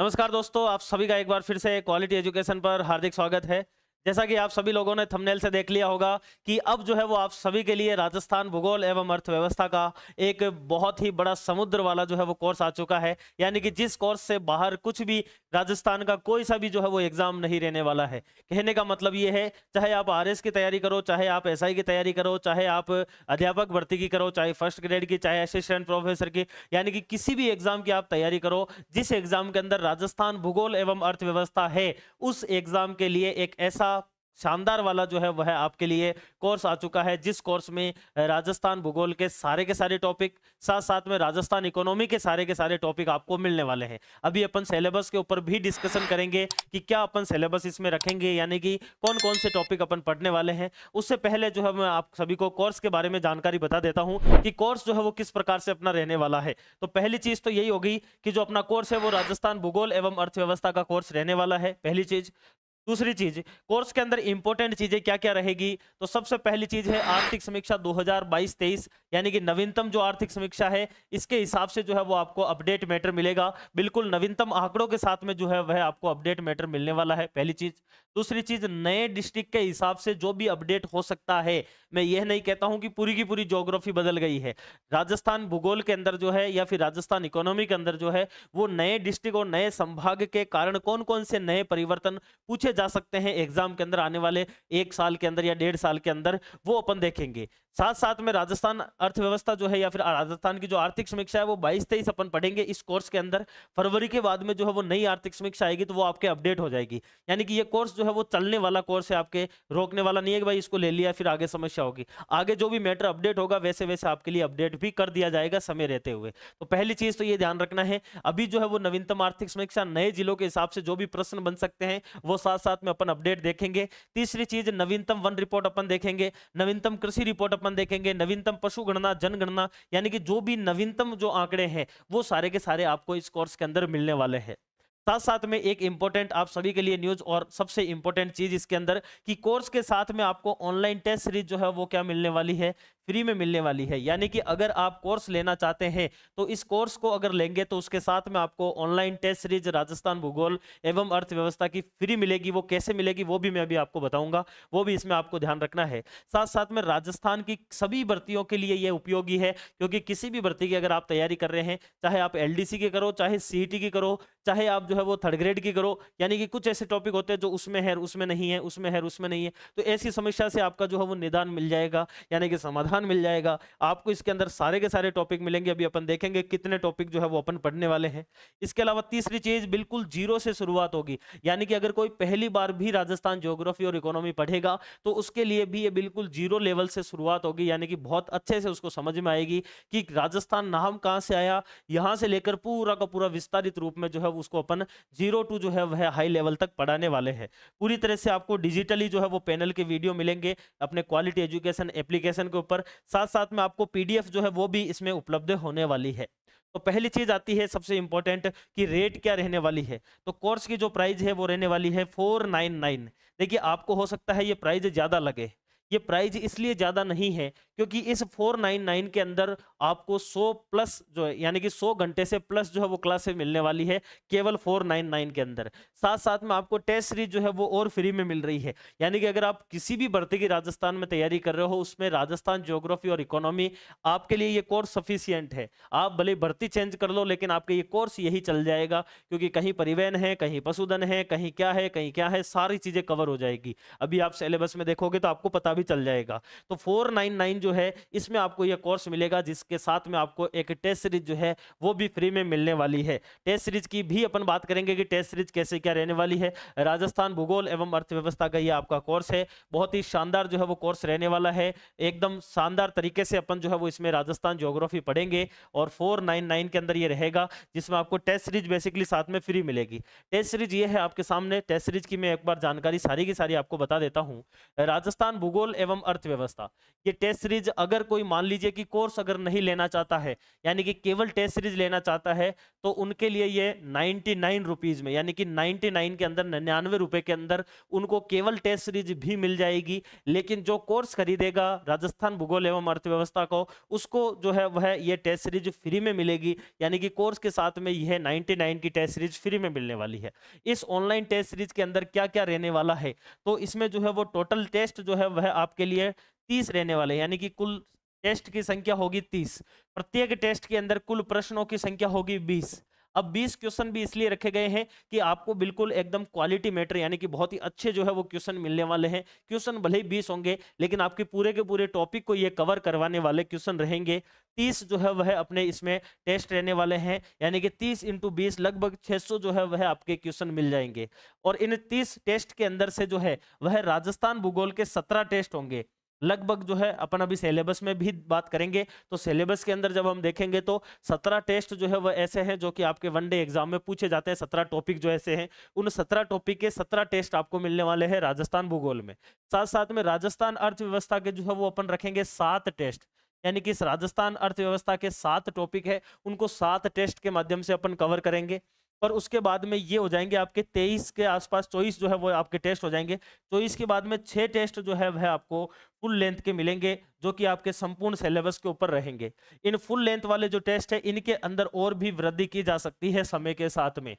नमस्कार दोस्तों आप सभी का एक बार फिर से क्वालिटी एजुकेशन पर हार्दिक स्वागत है जैसा कि आप सभी लोगों ने थंबनेल से देख लिया होगा कि अब जो है वो आप सभी के लिए राजस्थान भूगोल एवं अर्थव्यवस्था का एक बहुत ही बड़ा समुद्र वाला जो है वो कोर्स आ चुका है यानी कि जिस कोर्स से बाहर कुछ भी राजस्थान का कोई सा भी जो है वो एग्जाम नहीं रहने वाला है कहने का मतलब ये है चाहे आप आर की तैयारी करो चाहे आप एस की तैयारी करो चाहे आप अध्यापक भर्ती की करो चाहे फर्स्ट ग्रेड की चाहे असिस्टेंट प्रोफेसर की यानी कि किसी भी एग्जाम की आप तैयारी करो जिस एग्जाम के अंदर राजस्थान भूगोल एवं अर्थव्यवस्था है उस एग्जाम के लिए एक ऐसा शानदार वाला जो है वह आपके लिए कोर्स आ चुका है जिस कोर्स में राजस्थान भूगोल के सारे के सारे टॉपिक साथ साथ में राजस्थान इकोनॉमी के सारे के सारे टॉपिक आपको मिलने वाले हैं अभी अपन सिलेबस के ऊपर भी डिस्कशन करेंगे कि क्या अपन सिलेबस इसमें रखेंगे यानी कि कौन कौन से टॉपिक अपन पढ़ने वाले हैं उससे पहले जो है मैं आप सभी को कोर्स के बारे में जानकारी बता देता हूँ कि कोर्स जो है वो किस प्रकार से अपना रहने वाला है तो पहली चीज तो यही होगी कि जो अपना कोर्स है वो राजस्थान भूगोल एवं अर्थव्यवस्था का कोर्स रहने वाला है पहली चीज दूसरी चीज कोर्स के अंदर इंपॉर्टेंट चीजें क्या क्या रहेगी तो सबसे पहली चीज है आर्थिक समीक्षा 2022-23 यानी कि नवीनतम जो आर्थिक समीक्षा है इसके हिसाब से जो है वो आपको अपडेट मैटर मिलेगा बिल्कुल नवीनतम आंकड़ों के साथ में जो है वह आपको अपडेट मैटर मिलने वाला है पहली चीज दूसरी चीज नए डिस्ट्रिक्ट के हिसाब से जो भी अपडेट हो सकता है मैं यह नहीं कहता हूं कि पूरी की पूरी जोग्राफी बदल गई है राजस्थान भूगोल के अंदर जो है या फिर राजस्थान इकोनॉमी के अंदर जो है वो नए डिस्ट्रिक्ट और नए संभाग के कारण कौन कौन से नए परिवर्तन पूछे जा सकते हैं एग्जाम के अंदर आने वाले एक साल के अंदर या डेढ़ साल के अंदर वो अपन देखेंगे साथ साथ में राजस्थान अर्थव्यवस्था जो है या फिर राजस्थान की जो आर्थिक समीक्षा है वो बाईस तेईस अपन पढ़ेंगे इस कोर्स के अंदर फरवरी के बाद में जो है वो नई आर्थिक समीक्षा आएगी तो वो आपके अपडेट हो जाएगी यानी कि ये कोर्स जो है वो चलने वाला कोर्स है आपके रोकने वाला नहीं है कि भाई इसको ले लिया फिर आगे समस्या चर्चा होगी आगे जो भी मैटर अपडेट होगा वैसे वैसे आपके लिए अपडेट भी कर दिया जाएगा समय रहते हुए तो पहली चीज तो ये ध्यान रखना है अभी जो है वो नवीनतम आर्थिक समीक्षा नए जिलों के हिसाब से जो भी प्रश्न बन सकते हैं वो साथ साथ में अपन अपडेट देखेंगे तीसरी चीज नवीनतम वन रिपोर्ट अपन देखेंगे नवीनतम कृषि रिपोर्ट अपन देखेंगे नवीनतम पशु गणना जनगणना यानी कि जो भी नवीनतम जो आंकड़े हैं वो सारे के सारे आपको इस कोर्स के अंदर मिलने वाले हैं साथ साथ में एक इंपॉर्टेंट आप सभी के लिए न्यूज और सबसे इंपॉर्टेंट चीज इसके अंदर कि कोर्स के साथ में आपको ऑनलाइन टेस्ट सीरीज जो है वो क्या मिलने वाली है फ्री में मिलने वाली है यानी कि अगर आप कोर्स लेना चाहते हैं तो इस कोर्स को अगर लेंगे तो उसके साथ में आपको ऑनलाइन टेस्ट सीरीज राजस्थान भूगोल एवं अर्थव्यवस्था की फ्री मिलेगी वो कैसे मिलेगी वो भी मैं अभी आपको बताऊंगा वो भी इसमें आपको ध्यान रखना है साथ साथ में राजस्थान की सभी भर्तियों के लिए यह उपयोगी है क्योंकि किसी भी भर्ती की अगर आप तैयारी कर रहे हैं चाहे आप एल की करो चाहे सी की करो चाहे आप जो है वो थर्ड ग्रेड की करो यानी कि कुछ ऐसे टॉपिक होते हैं जो उसमें है उसमें नहीं है उसमें है उसमें नहीं है तो ऐसी समस्या से आपका जो है वो निदान मिल जाएगा यानी कि समाधान समाधान मिल जाएगा आपको इसके अंदर सारे के सारे टॉपिक मिलेंगे अभी अपन देखेंगे कितने टॉपिक जो है वो अपन पढ़ने वाले हैं इसके अलावा तीसरी चीज बिल्कुल जीरो से शुरुआत होगी यानी कि अगर कोई पहली बार भी राजस्थान ज्योग्राफी और इकोनॉमी पढ़ेगा तो उसके लिए भी ये बिल्कुल जीरो लेवल से शुरुआत होगी यानी कि बहुत अच्छे से उसको समझ में आएगी कि राजस्थान नाम कहाँ से आया यहाँ से लेकर पूरा का पूरा विस्तारित रूप में जो है उसको अपन जीरो टू जो है वह हाई लेवल तक पढ़ाने वाले हैं पूरी तरह से आपको डिजिटली जो है वो पैनल के वीडियो मिलेंगे अपने क्वालिटी एजुकेशन एप्लीकेशन के ऊपर साथ साथ में आपको पीडीएफ जो है वो भी इसमें उपलब्ध होने वाली है तो पहली चीज आती है सबसे इंपॉर्टेंट कि रेट क्या रहने वाली है तो कोर्स की जो प्राइस है वो रहने वाली है फोर नाइन नाइन देखिए आपको हो सकता है ये प्राइस ज़्यादा लगे ये प्राइज इसलिए ज़्यादा नहीं है क्योंकि इस 499 के अंदर आपको 100 प्लस जो है यानी कि 100 घंटे से प्लस जो है वो क्लासे मिलने वाली है केवल 499 के अंदर साथ साथ में आपको टेस्ट सीरीज जो है वो और फ्री में मिल रही है यानी कि अगर आप किसी भी भर्ती की राजस्थान में तैयारी कर रहे हो उसमें राजस्थान जोग्राफी और इकोनॉमी आपके लिए ये कोर्स सफिशियंट है आप भले भर्ती चेंज कर लो लेकिन आपके ये कोर्स यही चल जाएगा क्योंकि कहीं परिवहन है कहीं पशुधन है कहीं क्या है कहीं क्या है सारी चीज़ें कवर हो जाएगी अभी आप सिलेबस में देखोगे तो आपको पता भी भी चल जाएगा तो 499 जो है इसमें आपको यह कोर्स मिलेगा जिसके साथ में आपको एक टेस्ट सीरीज जो है वो भी फ्री में मिलने वाली है टेस्ट सीरीज की भी अपन बात करेंगे कि टेस्ट सीरीज कैसे क्या रहने वाली है राजस्थान भूगोल एवं अर्थव्यवस्था का ये आपका कोर्स है बहुत ही शानदार जो है वो कोर्स रहने वाला है एकदम शानदार तरीके से अपन जो है वो इसमें राजस्थान जोग्राफी पढ़ेंगे और फोर के अंदर ये रहेगा जिसमें आपको टेस्ट सीरीज बेसिकली साथ में फ्री मिलेगी टेस्ट सीरीज ये है आपके सामने टेस्ट सीरीज की मैं एक बार जानकारी सारी की सारी आपको बता देता हूँ राजस्थान भूगोल भूगोल एवं अर्थव्यवस्था ये टेस्ट सीरीज अगर कोई मान लीजिए कि कोर्स अगर नहीं लेना चाहता है यानी कि केवल टेस्ट सीरीज लेना चाहता है तो उनके लिए ये नाइन्टी नाइन रुपीज में यानी कि नाइन्टी नाइन के अंदर निन्यानवे रुपए के अंदर उनको केवल टेस्ट सीरीज भी मिल जाएगी लेकिन जो कोर्स खरीदेगा राजस्थान भूगोल एवं अर्थव्यवस्था को उसको जो है वह ये टेस्ट सीरीज फ्री में मिलेगी यानी कि कोर्स के साथ में यह नाइनटी की टेस्ट सीरीज फ्री में मिलने वाली है इस ऑनलाइन टेस्ट सीरीज के अंदर क्या क्या रहने वाला है तो इसमें जो है वो टोटल टेस्ट जो है वह आपके लिए तीस रहने वाले यानी कि कुल टेस्ट की संख्या होगी तीस प्रत्येक टेस्ट के अंदर कुल प्रश्नों की संख्या होगी बीस अब 20 क्वेश्चन भी इसलिए रखे गए हैं कि आपको बिल्कुल एकदम क्वालिटी मैटर यानी कि बहुत ही अच्छे जो है वो क्वेश्चन मिलने वाले हैं क्वेश्चन भले ही बीस होंगे लेकिन आपके पूरे के पूरे टॉपिक को ये कवर करवाने वाले क्वेश्चन रहेंगे तीस जो है वह अपने इसमें टेस्ट रहने वाले हैं यानी कि तीस इंटू बीस लगभग 600 जो है वह आपके क्वेश्चन मिल जाएंगे और इन तीस टेस्ट के अंदर से जो है वह राजस्थान भूगोल के सत्रह टेस्ट होंगे लगभग जो है अपन अभी सिलेबस में भी बात करेंगे तो सिलेबस के अंदर जब हम देखेंगे तो सत्रह टेस्ट जो है वह ऐसे हैं जो कि आपके वनडे एग्जाम में पूछे जाते हैं सत्रह टॉपिक जो ऐसे हैं उन सत्रह टॉपिक के सत्रह टेस्ट आपको मिलने वाले हैं राजस्थान भूगोल में साथ साथ में राजस्थान अर्थव्यवस्था के जो है वो अपन रखेंगे सात टेस्ट यानी कि राजस्थान अर्थव्यवस्था के सात टॉपिक है उनको सात टेस्ट के माध्यम से अपन कवर करेंगे और उसके बाद में ये हो जाएंगे आपके तेईस के आसपास चौबीस जो है वो आपके टेस्ट हो जाएंगे चौबीस के बाद में छह टेस्ट जो है वह आपको फुल लेंथ के मिलेंगे जो कि आपके संपूर्ण सिलेबस के ऊपर रहेंगे इन फुल लेंथ वाले जो टेस्ट है इनके अंदर और भी वृद्धि की जा सकती है समय के साथ में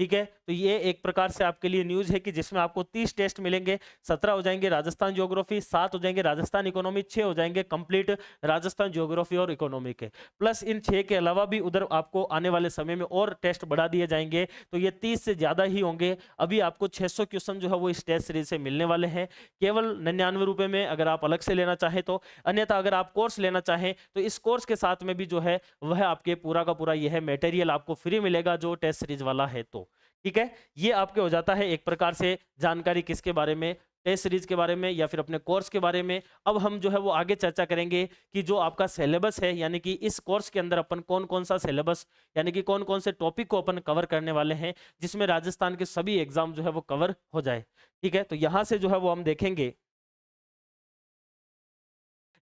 ठीक है तो ये एक प्रकार से आपके लिए न्यूज है कि जिसमें आपको तीस टेस्ट मिलेंगे सत्रह हो जाएंगे राजस्थान ज्योग्राफी सात हो जाएंगे राजस्थान इकोनॉमी छह हो जाएंगे कंप्लीट राजस्थान ज्योग्राफी और इकोनॉमी के प्लस इन छह के अलावा भी उधर आपको आने वाले समय में और टेस्ट बढ़ा दिए जाएंगे तो ये तीस से ज्यादा ही होंगे अभी आपको छह क्वेश्चन जो है वो इस टेस्ट सीरीज से मिलने वाले हैं केवल निन्यानवे रुपए में अगर आप अलग से लेना चाहें तो अन्यथा अगर आप कोर्स लेना चाहें तो इस कोर्स के साथ में भी जो है वह आपके पूरा का पूरा यह मेटेरियल आपको फ्री मिलेगा जो टेस्ट सीरीज वाला है तो ठीक है ये आपके हो जाता है एक प्रकार से जानकारी किसके बारे में टेस्ट सीरीज के बारे में या फिर अपने कोर्स के बारे में अब हम जो है वो आगे चर्चा करेंगे कि जो आपका सिलेबस है यानी कि इस कोर्स के अंदर अपन कौन कौन सा सिलेबस यानी कि कौन कौन से टॉपिक को अपन कवर करने वाले हैं जिसमें राजस्थान के सभी एग्जाम जो है वो कवर हो जाए ठीक है तो यहाँ से जो है वो हम देखेंगे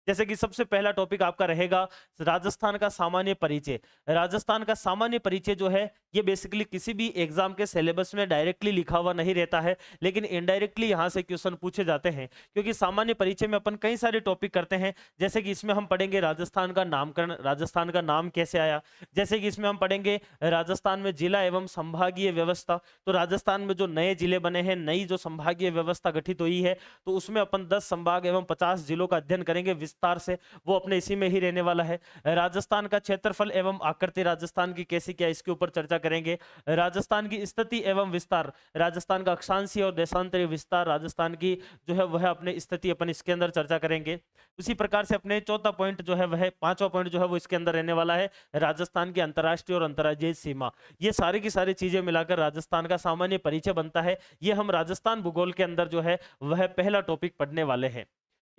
जैसे कि सबसे पहला टॉपिक आपका रहेगा राजस्थान का सामान्य परिचय राजस्थान का सामान्य परिचय जो है ये बेसिकली किसी भी एग्जाम के सिलेबस में डायरेक्टली लिखा हुआ नहीं रहता है लेकिन इनडायरेक्टली यहाँ से क्वेश्चन पूछे जाते हैं क्योंकि सामान्य परिचय में अपन कई सारे टॉपिक करते हैं जैसे कि इसमें हम पढ़ेंगे राजस्थान का नामकरण राजस्थान का नाम कैसे आया जैसे कि इसमें हम पढ़ेंगे राजस्थान में जिला एवं संभागीय व्यवस्था तो राजस्थान में जो नए जिले बने हैं नई जो संभागीय व्यवस्था गठित हुई है तो उसमें अपन दस संभाग एवं पचास जिलों का अध्ययन करेंगे विस्तार से वो अपने इसी में ही रहने वाला है राजस्थान का क्षेत्रफल एवं आकृति राजस्थान की कैसी क्या इसके ऊपर चर्चा करेंगे राजस्थान की स्थिति एवं विस्तार राजस्थान का अक्षांशी और देशांतरीय विस्तार राजस्थान की जो है वह अपने स्थिति अपन इसके अंदर चर्चा करेंगे उसी प्रकार से अपने चौथा पॉइंट जो है वह पांचवा पॉइंट जो है वो इसके अंदर रहने वाला है राजस्थान की अंतर्राष्ट्रीय और अंतर्राज्यीय सीमा ये सारी की सारी चीजें मिलाकर राजस्थान का सामान्य परिचय बनता है ये हम राजस्थान भूगोल के अंदर जो है वह पहला टॉपिक पढ़ने वाले हैं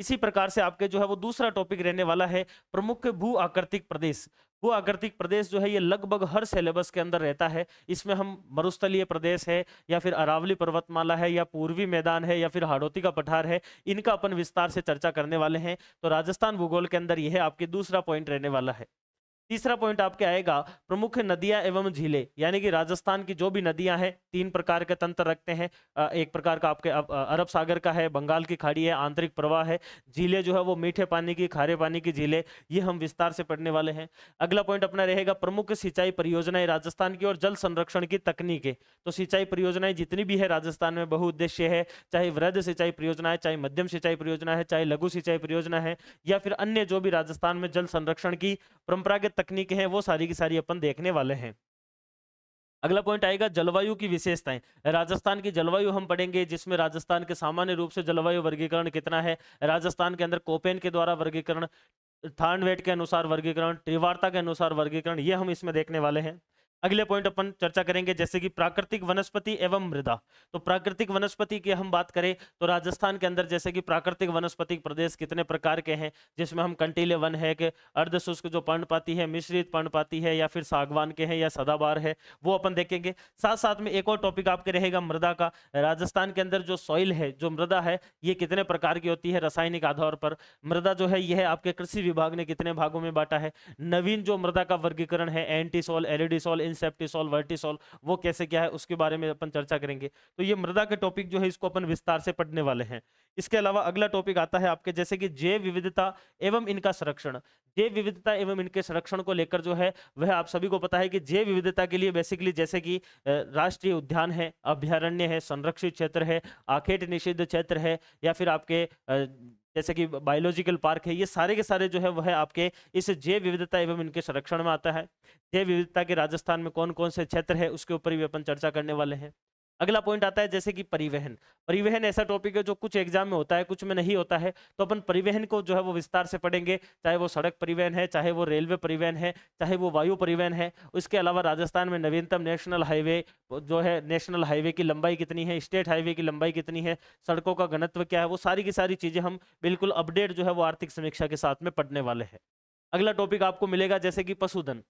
इसी प्रकार से आपके जो है वो दूसरा टॉपिक रहने वाला है प्रमुख भू आकृतिक प्रदेश भू आकृतिक प्रदेश जो है ये लगभग हर सिलेबस के अंदर रहता है इसमें हम मरुस्थलीय प्रदेश है या फिर अरावली पर्वतमाला है या पूर्वी मैदान है या फिर हाड़ोती का पठार है इनका अपन विस्तार से चर्चा करने वाले हैं तो राजस्थान भूगोल के अंदर यह आपके दूसरा पॉइंट रहने वाला है तीसरा पॉइंट आपके आएगा प्रमुख नदियां एवं झीले यानी कि राजस्थान की जो भी नदियां हैं तीन प्रकार के तंत्र रखते हैं एक प्रकार का आपके अरब सागर का है बंगाल की खाड़ी है आंतरिक प्रवाह है झीले जो है वो मीठे पानी की खारे पानी की झीले ये हम विस्तार से पढ़ने वाले हैं अगला पॉइंट अपना रहेगा प्रमुख सिंचाई परियोजनाएं राजस्थान की और जल संरक्षण की तकनीकें तो सिंचाई परियोजनाएं जितनी भी है राजस्थान में बहुउद्देश्य है चाहे वृद्ध सिंचाई परियोजना है चाहे मध्यम सिंचाई परियोजना है चाहे लघु सिंचाई परियोजना है या फिर अन्य जो भी राजस्थान में जल संरक्षण की परंपरागत तकनीक हैं वो सारी की सारी अपन देखने वाले हैं अगला पॉइंट आएगा जलवायु की विशेषताएं राजस्थान की जलवायु हम पढ़ेंगे जिसमें राजस्थान के सामान्य रूप से जलवायु वर्गीकरण कितना है राजस्थान के अंदर कोपेन के द्वारा वर्गीकरण थानवेट के अनुसार वर्गीकरण त्रिवार्ता के अनुसार वर्गीकरण ये हम इसमें देखने वाले हैं अगले पॉइंट अपन चर्चा करेंगे जैसे कि प्राकृतिक वनस्पति एवं मृदा तो प्राकृतिक वनस्पति की हम बात करें तो राजस्थान के अंदर जैसे कि प्राकृतिक वनस्पति प्रदेश कितने प्रकार के हैं जिसमें हम कंटीले वन है कि अर्ध शुष्क जो पर्णपाती है मिश्रित पर्णपाती है या फिर सागवान के हैं या सदाबार है वो अपन देखेंगे साथ साथ में एक और टॉपिक आपके रहेगा मृदा का राजस्थान के अंदर जो सॉइल है जो मृदा है ये कितने प्रकार की होती है रासायनिक आधार पर मृदा जो है यह आपके कृषि विभाग ने कितने भागों में बांटा है नवीन जो मृदा का वर्गीकरण है एंटीसोल एलिडीसोल इंसेप्टिसॉल वर्टिसॉल वो कैसे क्या है उसके बारे में अपन चर्चा करेंगे तो ये मृदा के टॉपिक जो है इसको अपन विस्तार से पढ़ने वाले हैं इसके अलावा अगला टॉपिक आता है आपके जैसे कि जैव विविधता एवं इनका संरक्षण जैव विविधता एवं इनके संरक्षण को लेकर जो है वह आप सभी को पता है कि जैव विविधता के लिए बेसिकली जैसे कि राष्ट्रीय उद्यान है अभ्यारण्य है संरक्षित क्षेत्र है आखेट निषिद्ध क्षेत्र है या फिर आपके जैसे कि बायोलॉजिकल पार्क है ये सारे के सारे जो है वह आपके इस जैव विविधता एवं इनके संरक्षण में आता है जैव विविधता के राजस्थान में कौन कौन से क्षेत्र है उसके ऊपर भी अपन चर्चा करने वाले हैं अगला पॉइंट आता है जैसे कि परिवहन परिवहन ऐसा टॉपिक है जो कुछ एग्जाम में होता है कुछ में नहीं होता है तो अपन परिवहन को जो है वो विस्तार से पढ़ेंगे चाहे वो सड़क परिवहन है चाहे वो रेलवे परिवहन है चाहे वो वायु परिवहन है उसके अलावा राजस्थान में नवीनतम नेशनल हाईवे जो है नेशनल हाईवे की लंबाई कितनी है स्टेट हाईवे की लंबाई कितनी है सड़कों का घनत्व क्या है वो सारी की सारी चीज़ें हम बिल्कुल अपडेट जो है वो आर्थिक समीक्षा के साथ में पढ़ने वाले हैं अगला टॉपिक आपको मिलेगा जैसे कि पशुधन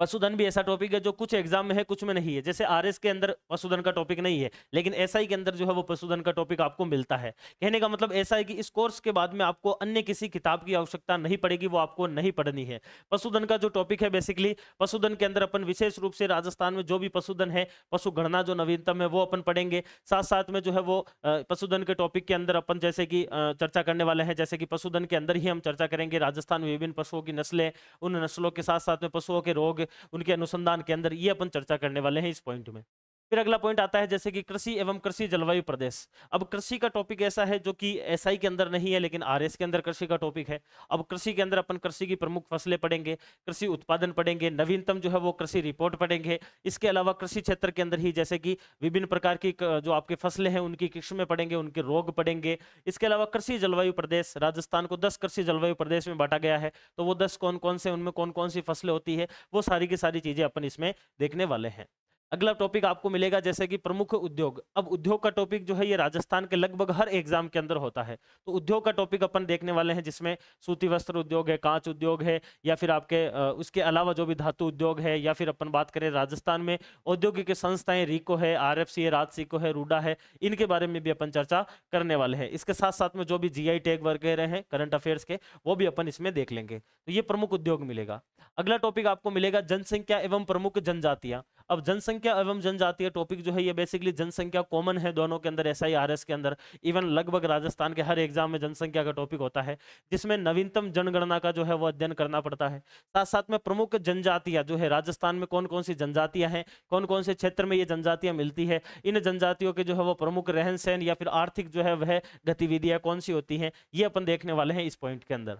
पशुधन भी ऐसा टॉपिक है जो कुछ एग्जाम में है कुछ में नहीं है जैसे आर के अंदर पशुधन का टॉपिक नहीं है लेकिन एस के अंदर जो है वो पशुधन का टॉपिक आपको मिलता है कहने का मतलब ऐसा है कि इस कोर्स के बाद में आपको अन्य किसी किताब की आवश्यकता नहीं पड़ेगी वो आपको नहीं पढ़नी है पशुधन का जो टॉपिक है बेसिकली पशुधन के अंदर अपन विशेष रूप से राजस्थान में जो भी पशुधन है पशु गणना जो नवीनतम है वो अपन पढ़ेंगे साथ साथ में जो है वो पशुधन के टॉपिक के अंदर अपन जैसे कि चर्चा करने वाले हैं जैसे कि पशुधन के अंदर ही हम चर्चा करेंगे राजस्थान में विभिन्न पशुओं की नस्लें उन नस्लों के साथ साथ में पशुओं के रोग उनके अनुसंधान के अंदर ये अपन चर्चा करने वाले हैं इस पॉइंट में फिर अगला पॉइंट आता है जैसे कि कृषि एवं कृषि जलवायु प्रदेश अब कृषि का टॉपिक ऐसा है जो कि एसआई के अंदर नहीं है लेकिन आरएस के अंदर कृषि का टॉपिक है अब कृषि के अंदर अपन कृषि की प्रमुख फसलें पढ़ेंगे कृषि उत्पादन पढ़ेंगे नवीनतम जो है वो कृषि रिपोर्ट पढ़ेंगे इसके अलावा कृषि क्षेत्र के अंदर ही जैसे कि विभिन्न प्रकार की जो आपकी फसलें हैं उनकी किस्में पढ़ेंगे उनके रोग पढ़ेंगे इसके अलावा कृषि जलवायु प्रदेश राजस्थान को दस कृषि जलवायु प्रदेश में बांटा गया है तो वो दस कौन कौन से उनमें कौन कौन सी फसलें होती है वो सारी की सारी चीज़ें अपन इसमें देखने वाले हैं अगला टॉपिक आपको मिलेगा जैसे कि प्रमुख उद्योग अब उद्योग का टॉपिक जो है ये राजस्थान के लगभग हर एग्जाम के अंदर होता है तो उद्योग का टॉपिक अपन देखने वाले हैं जिसमें सूती वस्त्र उद्योग है कांच उद्योग है या फिर आपके उसके अलावा जो भी धातु उद्योग है या फिर अपन बात करें राजस्थान में औद्योगिक संस्थाएं रिको है आर एफ है है रूडा है इनके बारे में भी अपन चर्चा करने वाले हैं इसके साथ साथ में जो भी जी टेक वगैरह हैं करंट अफेयर्स के वो भी अपन इसमें देख लेंगे तो ये प्रमुख उद्योग मिलेगा अगला टॉपिक आपको मिलेगा जनसंख्या एवं प्रमुख जनजातियाँ अब जनसंख्या एवं जनजातीय टॉपिक जो है ये बेसिकली जनसंख्या कॉमन है दोनों के अंदर एस के अंदर इवन लगभग राजस्थान के हर एग्जाम में जनसंख्या का टॉपिक होता है जिसमें नवीनतम जनगणना का जो है वो अध्ययन करना पड़ता है साथ साथ में प्रमुख जनजातियां जो है राजस्थान में कौन कौन सी जनजातियां हैं कौन कौन से क्षेत्र में ये जनजातियां मिलती है इन जनजातियों के जो है वो प्रमुख रहन सहन या फिर आर्थिक जो है वह गतिविधियां कौन सी होती हैं ये अपन देखने वाले हैं इस पॉइंट के अंदर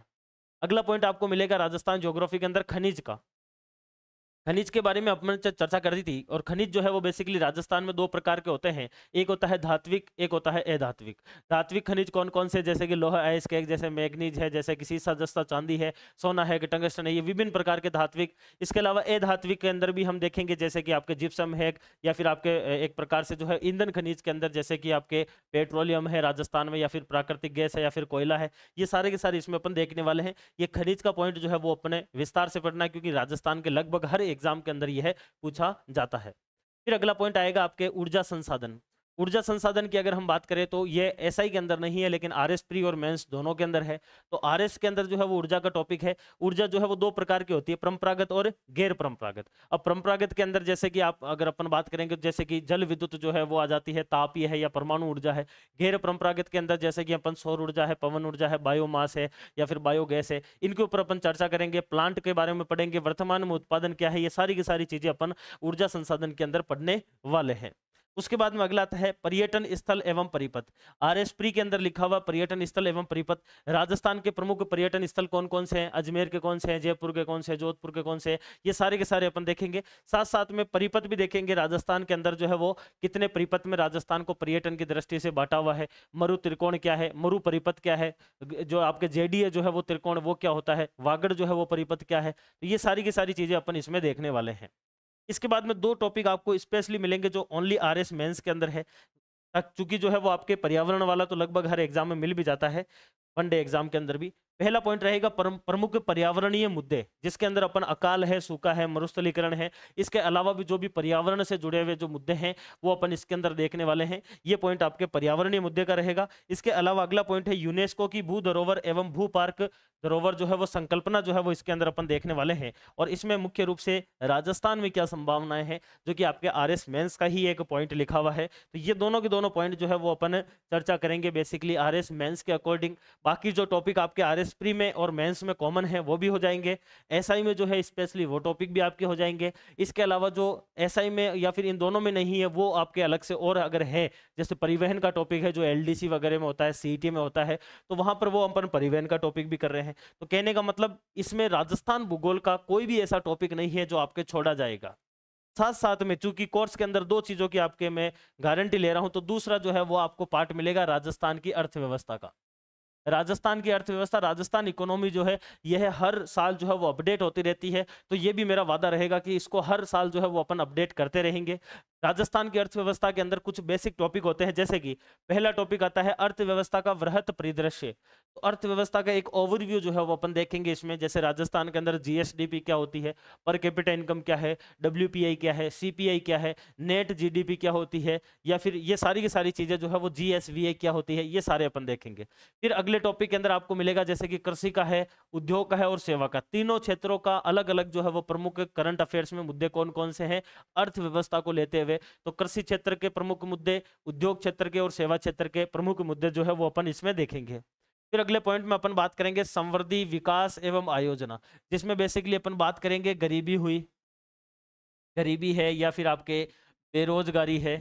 अगला पॉइंट आपको मिलेगा राजस्थान ज्योग्राफी के अंदर खनिज का खनिज के बारे में अपने चर्चा कर दी थी और खनिज जो है वो बेसिकली राजस्थान में दो प्रकार के होते हैं एक होता है धात्विक एक होता है अधात्विक धात्विक खनिज कौन कौन से जैसे कि लोहा है इसके जैसे मैग्नीज है जैसे कि सीसा जस्ता चांदी है सोना है कि टंगस्टन है ये विभिन्न प्रकार के धात्विक इसके अलावा अधात्विक के अंदर भी हम देखेंगे जैसे कि आपके जिप्सम है या फिर आपके एक प्रकार से जो है ईंधन खनिज के अंदर जैसे कि आपके पेट्रोलियम है राजस्थान में या फिर प्राकृतिक गैस है या फिर कोयला है ये सारे के सारे इसमें अपन देखने वाले हैं ये खनिज का पॉइंट जो है वो अपने विस्तार से पढ़ना है क्योंकि राजस्थान के लगभग हर एक एग्जाम के अंदर यह पूछा जाता है फिर अगला पॉइंट आएगा आपके ऊर्जा संसाधन ऊर्जा संसाधन की अगर हम बात करें तो ये एस के अंदर नहीं है लेकिन आर प्री और मेंस दोनों के अंदर है तो आर के अंदर जो है वो ऊर्जा का टॉपिक है ऊर्जा जो है वो दो प्रकार की होती है परंपरागत और गैर परंपरागत अब परंपरागत के अंदर जैसे कि आप अगर अपन बात करेंगे तो जैसे कि जल विद्युत जो है वो आ जाती है तापीय है या परमाणु ऊर्जा है गैर परंपरागत के अंदर जैसे कि अपन सौर ऊर्जा है पवन ऊर्जा है बायोमास है या फिर बायोगैस है इनके ऊपर अपन चर्चा करेंगे प्लांट के बारे में पढ़ेंगे वर्तमान में उत्पादन क्या है ये सारी की सारी चीजें अपन ऊर्जा संसाधन के अंदर पढ़ने वाले हैं उसके बाद में अगला आता है पर्यटन स्थल एवं परिपथ आर एस प्री के अंदर लिखा हुआ पर्यटन स्थल एवं परिपथ राजस्थान के प्रमुख पर्यटन स्थल कौन कौन से हैं अजमेर के कौन से हैं जयपुर के कौन से हैं जोधपुर के कौन से हैं ये सारे के सारे अपन देखेंगे साथ साथ में परिपथ भी देखेंगे राजस्थान के अंदर जो है वो कितने परिपथ में राजस्थान को पर्यटन की दृष्टि से बांटा हुआ है मरु त्रिकोण क्या है मरु परिपथ क्या है जो आपके जेडीए जो है वो त्रिकोण वो क्या होता है वागड़ जो है वो परिपथ क्या है तो ये सारी की सारी चीजें अपन इसमें देखने वाले हैं इसके बाद में दो टॉपिक आपको स्पेशली मिलेंगे जो ओनली आर एस मेन्स के अंदर है चूंकि जो है वो आपके पर्यावरण वाला तो लगभग हर एग्जाम में मिल भी जाता है वन डे एग्जाम के अंदर भी पहला पॉइंट रहेगा प्रमुख पर्यावरणीय मुद्दे जिसके अंदर अपन अकाल है सूखा है मरुस्थलीकरण है इसके अलावा भी जो भी पर्यावरण से जुड़े हुए जो मुद्दे हैं वो अपन इसके अंदर देखने वाले हैं ये पॉइंट आपके पर्यावरणीय मुद्दे का रहेगा इसके अलावा अगला पॉइंट है यूनेस्को की भू धरोवर एवं भू पार्क धरोवर जो है वो संकल्पना जो है वो इसके अंदर अपन देखने वाले हैं और इसमें मुख्य रूप से राजस्थान में क्या संभावनाएं हैं जो कि आपके आर एस मेन्स का ही एक पॉइंट लिखा हुआ है तो ये दोनों के दोनों पॉइंट जो है वो अपन चर्चा करेंगे बेसिकली आर एस मेन्स के अकॉर्डिंग बाकी जो टॉपिक आपके आर एसप्री में और मेंस में कॉमन है वो भी हो जाएंगे एसआई में जो है स्पेशली वो टॉपिक भी आपके हो जाएंगे इसके अलावा जो एसआई में या फिर इन दोनों में नहीं है वो आपके अलग से और अगर है जैसे परिवहन का टॉपिक है जो एलडीसी वगैरह में होता है सीईटी में होता है तो वहाँ पर वो अपन परिवहन का टॉपिक भी कर रहे हैं तो कहने का मतलब इसमें राजस्थान भूगोल का कोई भी ऐसा टॉपिक नहीं है जो आपके छोड़ा जाएगा साथ साथ में चूंकि कोर्स के अंदर दो चीज़ों की आपके मैं गारंटी ले रहा हूं तो दूसरा जो है वो आपको पार्ट मिलेगा राजस्थान की अर्थव्यवस्था का राजस्थान की अर्थव्यवस्था राजस्थान इकोनॉमी जो है यह हर साल जो है वो अपडेट होती रहती है तो ये भी मेरा वादा रहेगा कि इसको हर साल जो है वो अपन अपडेट करते रहेंगे राजस्थान की अर्थव्यवस्था के अंदर कुछ बेसिक टॉपिक होते हैं जैसे कि पहला टॉपिक आता है अर्थव्यवस्था का वृहत परिदृश्य तो अर्थव्यवस्था का एक ओवरव्यू जो है वो अपन देखेंगे इसमें जैसे राजस्थान के अंदर जीएसडीपी क्या होती है पर कैपिटल इनकम क्या है डब्ल्यू क्या है सीपीआई क्या है नेट जी क्या होती है या फिर ये सारी की सारी चीज़ें जो है वो जी क्या होती है ये सारे अपन देखेंगे फिर अगले टॉपिक के अंदर आपको मिलेगा जैसे कि कृषि का है उद्योग का है और सेवा का तीनों क्षेत्रों का अलग अलग जो है वो प्रमुख करंट अफेयर्स में मुद्दे कौन कौन से हैं अर्थव्यवस्था को लेते हुए तो कृषि क्षेत्र के प्रमुख मुद्दे उद्योग क्षेत्र के और सेवा क्षेत्र के प्रमुख मुद्दे जो है वो अपन इसमें देखेंगे फिर अगले पॉइंट में अपन बात करेंगे संवर्धी विकास एवं आयोजना जिसमें बेसिकली अपन बात करेंगे गरीबी हुई गरीबी है या फिर आपके बेरोजगारी है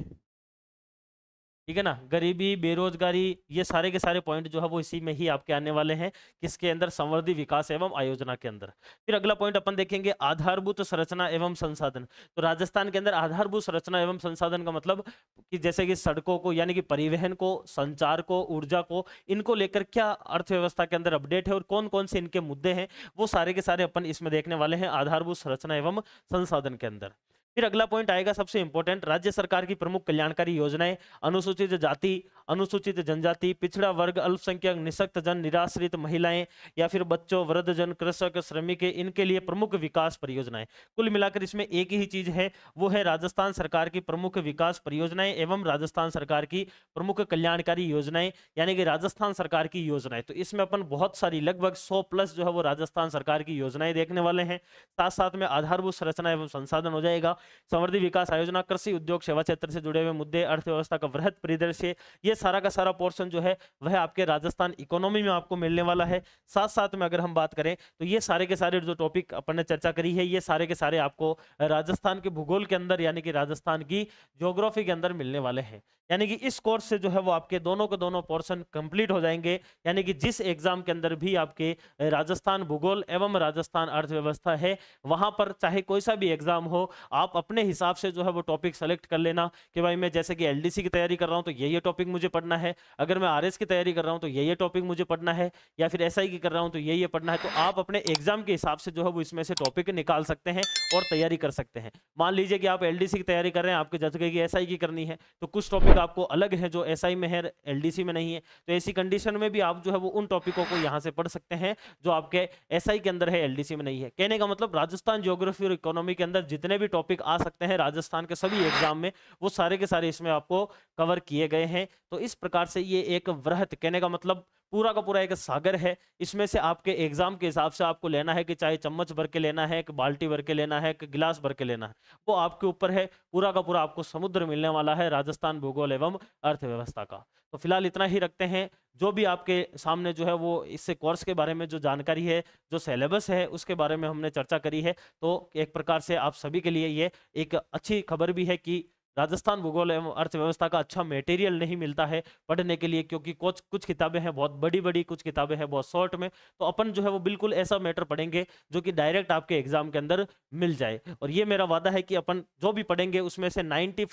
ठीक है ना गरीबी बेरोजगारी ये सारे के सारे पॉइंट जो है वो इसी में ही आपके आने वाले हैं किसके अंदर संवर्धि विकास एवं आयोजना के अंदर फिर अगला पॉइंट अपन देखेंगे आधारभूत संरचना एवं संसाधन तो राजस्थान के अंदर आधारभूत संरचना एवं संसाधन का मतलब कि जैसे कि सड़कों को यानी कि परिवहन को संचार को ऊर्जा को इनको लेकर क्या अर्थव्यवस्था के अंदर अपडेट है और कौन कौन से इनके मुद्दे हैं वो सारे के सारे अपन इसमें देखने वाले हैं आधारभूत संरचना एवं संसाधन के अंदर फिर अगला पॉइंट आएगा सबसे इंपॉर्टेंट राज्य सरकार की प्रमुख कल्याणकारी योजनाएं अनुसूचित जाति अनुसूचित जनजाति पिछड़ा वर्ग अल्पसंख्यक निशक्त जन निराश्रित महिलाएं या फिर बच्चों वृद्ध जन कृषक श्रमिक इनके लिए प्रमुख विकास परियोजनाएं कुल मिलाकर इसमें एक ही चीज है वो है राजस्थान सरकार की प्रमुख विकास परियोजनाएं एवं राजस्थान सरकार की प्रमुख कल्याणकारी योजनाएं यानी कि राजस्थान सरकार की योजनाएं तो इसमें अपन बहुत सारी लगभग सौ प्लस जो है वो राजस्थान सरकार की योजनाएं देखने वाले हैं साथ साथ में आधारभूत संरचना एवं संसाधन हो जाएगा समृद्धि विकास आयोजना कृषि उद्योग सेवा क्षेत्र से जुड़े हुए मुद्दे अर्थव्यवस्था का वृहत परिदृश्य ये सारा का सारा पोर्शन जो है वह आपके राजस्थान इकोनॉमी में आपको मिलने वाला है साथ साथ में अगर हम बात करें तो ये सारे के सारे जो टॉपिक अपन ने चर्चा करी है ये सारे के सारे आपको राजस्थान के भूगोल के अंदर यानी कि राजस्थान की जोग्राफी के अंदर मिलने वाले हैं यानी कि इस कोर्स से जो है वो आपके दोनों के दोनों पोर्शन कंप्लीट हो जाएंगे यानी कि जिस एग्जाम के अंदर भी आपके राजस्थान भूगोल एवं राजस्थान अर्थव्यवस्था है वहां पर चाहे कोई सा भी एग्जाम हो आप अपने हिसाब से जो है वो टॉपिक सेलेक्ट कर लेना कि भाई मैं जैसे कि एल की तैयारी कर रहा हूँ तो ये ये टॉपिक मुझे पढ़ना है अगर मैं आर की तैयारी कर रहा हूँ तो ये ये टॉपिक मुझे पढ़ना है या फिर एस की कर रहा हूँ तो ये ये पढ़ना है तो आप अपने एग्जाम के हिसाब से जो है वो इसमें से टॉपिक निकाल सकते हैं और तैयारी कर सकते हैं मान लीजिए कि आप एल की तैयारी कर रहे हैं आपके जज की एस की करनी है तो कुछ टॉपिक टॉपिक आपको अलग है जो एसआई में है एल में नहीं है तो ऐसी कंडीशन में भी आप जो है वो उन टॉपिकों को यहाँ से पढ़ सकते हैं जो आपके एसआई के अंदर है एल में नहीं है कहने का मतलब राजस्थान ज्योग्राफी और इकोनॉमी के अंदर जितने भी टॉपिक आ सकते हैं राजस्थान के सभी एग्जाम में वो सारे के सारे इसमें आपको कवर किए गए हैं तो इस प्रकार से ये एक वृहत कहने का मतलब पूरा का पूरा एक सागर है इसमें से आपके एग्जाम के हिसाब से आपको लेना है कि चाहे चम्मच भर के लेना है कि बाल्टी भर के लेना है कि गिलास भर के लेना है वो आपके ऊपर है पूरा का पूरा आपको समुद्र मिलने वाला है राजस्थान भूगोल एवं अर्थव्यवस्था का तो फिलहाल इतना ही रखते हैं जो भी आपके सामने जो है वो इससे कोर्स के बारे में जो जानकारी है जो सिलेबस है उसके बारे में हमने चर्चा करी है तो एक प्रकार से आप सभी के लिए ये एक अच्छी खबर भी है कि राजस्थान भूगोल एवं अर्थव्यवस्था का अच्छा मेटेरियल नहीं मिलता है पढ़ने के लिए क्योंकि कुछ कुछ किताबें हैं बहुत बड़ी बड़ी कुछ किताबें हैं बहुत शॉर्ट में तो अपन जो है वो बिल्कुल ऐसा मैटर पढ़ेंगे जो कि डायरेक्ट आपके एग्जाम के अंदर मिल जाए और ये मेरा वादा है कि अपन जो भी पढ़ेंगे उसमें से नाइन्टी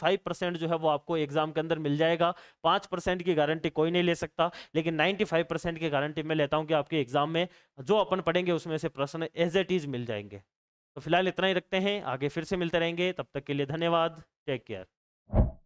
जो है वो आपको एग्जाम के अंदर मिल जाएगा पाँच की गारंटी कोई नहीं ले सकता लेकिन नाइन्टी की गारंटी मैं लेता हूँ कि आपके एग्जाम में जो अपन पढ़ेंगे उसमें से प्रश्न एज एट इज मिल जाएंगे तो फिलहाल इतना ही रखते हैं आगे फिर से मिलते रहेंगे तब तक के लिए धन्यवाद टेक केयर you